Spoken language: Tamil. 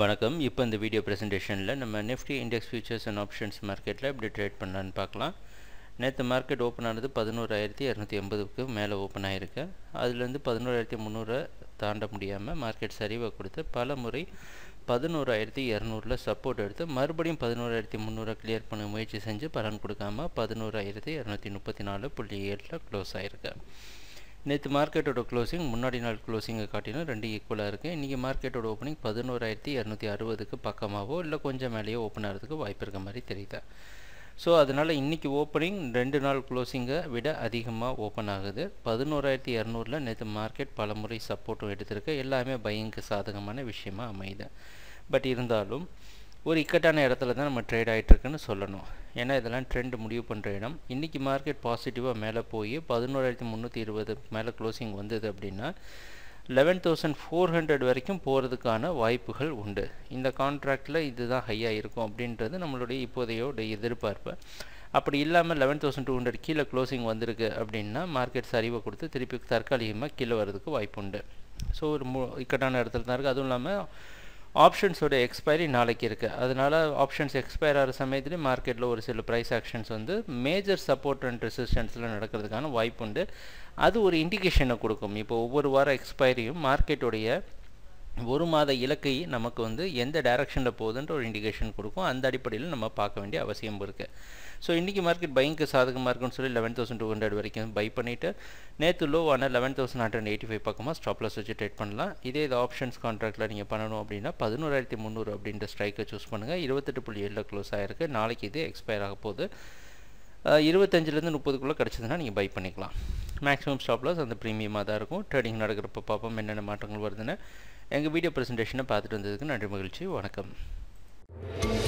வணக்கம் இப்போ இந்த வீடியோ ப்ரெசன்டேஷனில் நம்ம Nifty index futures and options மார்க்கெட்டில் எப்படி ட்ரேட் பண்ணலான்னு பார்க்கலாம் நேற்று மார்க்கெட் ஓப்பன் ஆனது பதினோராயிரத்தி இரநூத்தி எண்பதுக்கு மேலே ஓப்பன் ஆகிருக்கு அதுலேருந்து பதினோராயிரத்தி முந்நூறை தாண்ட முடியாமல் மார்க்கெட் சரிவாக கொடுத்து பல முறை பதினோராயிரத்தி இரநூறுல சப்போர்ட் எடுத்து மறுபடியும் பதினோராயிரத்தி முந்நூறை கிளியர் பண்ண முயற்சி செஞ்சு பலன் கொடுக்காமல் பதினோராயிரத்தி இரநூத்தி முப்பத்தி நாலு புள்ளி ஏழில் க்ளோஸ் ஆகிருக்கேன் நேற்று மார்க்கெட்டோட க்ளோசிங் முன்னாடி நாள் க்ளோசிங்கை காட்டினா ரெண்டு ஈக்குவலாக இருக்குது இன்றைக்கி மார்க்கெட்டோட ஓப்பனிங் பதினோராயிரத்தி இரநூத்தி அறுபதுக்கு பக்கமாகவோ இல்லை கொஞ்சம் மேலேயோ ஓப்பன் ஆகிறதுக்கு வாய்ப்பு இருக்க மாதிரி தெரியுது ஸோ அதனால் இன்றைக்கி ஓப்பனிங் ரெண்டு நாள் க்ளோசிங்கை விட அதிகமாக ஓப்பன் ஆகுது பதினோராயிரத்தி இரநூறுல நேற்று மார்க்கெட் பலமுறை சப்போர்ட்டும் எடுத்திருக்கு எல்லாமே பையிங்க்கு சாதகமான விஷயமாக அமையுது பட் இருந்தாலும் ஒரு இக்கட்டான இடத்துல தான் நம்ம ட்ரேட் ஆகிட்டுருக்குன்னு சொல்லணும் ஏன்னா இதெல்லாம் ட்ரெண்ட் முடிவு பண்ணுற இடம் இன்றைக்கி மார்க்கெட் பாசிட்டிவாக மேலே போய் பதினோராயிரத்தி முந்நூற்றி இருபது மேலே க்ளோசிங் வந்தது அப்படின்னா லெவன் தௌசண்ட் ஃபோர் ஹண்ட்ரட் வரைக்கும் போகிறதுக்கான வாய்ப்புகள் உண்டு இந்த கான்ட்ராக்டில் இதுதான் ஹையாக இருக்கும் அப்படின்றது நம்மளுடைய இப்போதையோடைய எதிர்பார்ப்பு அப்படி இல்லாமல் லெவன் தௌசண்ட் டூ ஹண்ட்ரட் கீழே க்ளோசிங் வந்திருக்கு அப்படின்னா மார்க்கெட் சரிவை கொடுத்து திருப்பி தற்காலிகமாக கீழே வர்றதுக்கு உண்டு ஸோ ஒரு மு இக்கட்டான இடத்துல தான் இருக்குது அதுவும் இல்லாமல் ஆப்ஷன்ஸோட எக்ஸ்பைரி நாளைக்கு இருக்குது அதனால் ஆப்ஷன்ஸ் எக்ஸ்பயர் ஆகிற சமயத்துலேயும் மார்க்கெட்டில் ஒரு சில ப்ரைஸ் ஆக்ஷன்ஸ் வந்து மேஜர் சப்போர்ட் அண்ட் ரெசிஸ்டன்ஸில் நடக்கிறதுக்கான வாய்ப்பு உண்டு அது ஒரு இண்டிகேஷனை கொடுக்கும் இப்போ ஒவ்வொரு வாரம் எக்ஸ்பைரியும் மார்க்கெட்டுடைய ஒரு மாத இலக்கை நமக்கு வந்து எந்த டைரக்ஷனில் போகுதுன்ற ஒரு இண்டிகேஷன் கொடுக்கும் அந்த அடிப்படையில் நம்ம பார்க்க வேண்டிய அவசியம் இருக்குது ஸோ இன்றைக்கி மார்க்கெட் பைங்க்கு சாதகமாக இருக்குன்னு சொல்லி லெவன் தௌசண்ட் டூ ஹண்ட்ரட் வரைக்கும் பை பண்ணிவிட்டு நேற்று லோவான eleven thousand hundred eighty five பக்கமாக ஸ்டாப்லாஸ் வச்சு ட்ரேட் பண்ணலாம் இதே இது ஆப்ஷன்ஸ் கான்ட்ராக்டில் நீங்கள் பண்ணணும் அப்படின்னா பதினோராயிரத்தி முந்நூறு அப்படின்ற ஸ்ட்ரைக்கை சூஸ் பண்ணுங்கள் இருபத்தெட்டு புள்ளி ஏழில் க்ளோஸ் ஆகிருக்கு நாளைக்கு இது எக்ஸ்பயர் ஆக போகுது இருபத்தஞ்சிலேருந்து முப்பதுக்குள்ளே கிடச்சதுன்னா நீங்கள் பை பண்ணிக்கலாம் மேக்ஸிமம் ஸ்டாப்லாஸ் அந்த ப்ரீமியமாக தான் இருக்கும் ட்ரேடிங் நடக்கிறப்ப பார்ப்போம் என்னென்ன மாற்றங்கள் வருதுன்னு எங்கள் வீடியோ ப்ரெசன்டேஷனை பார்த்துட்டு வந்ததுக்கு நன்றி மகிழ்ச்சி வணக்கம்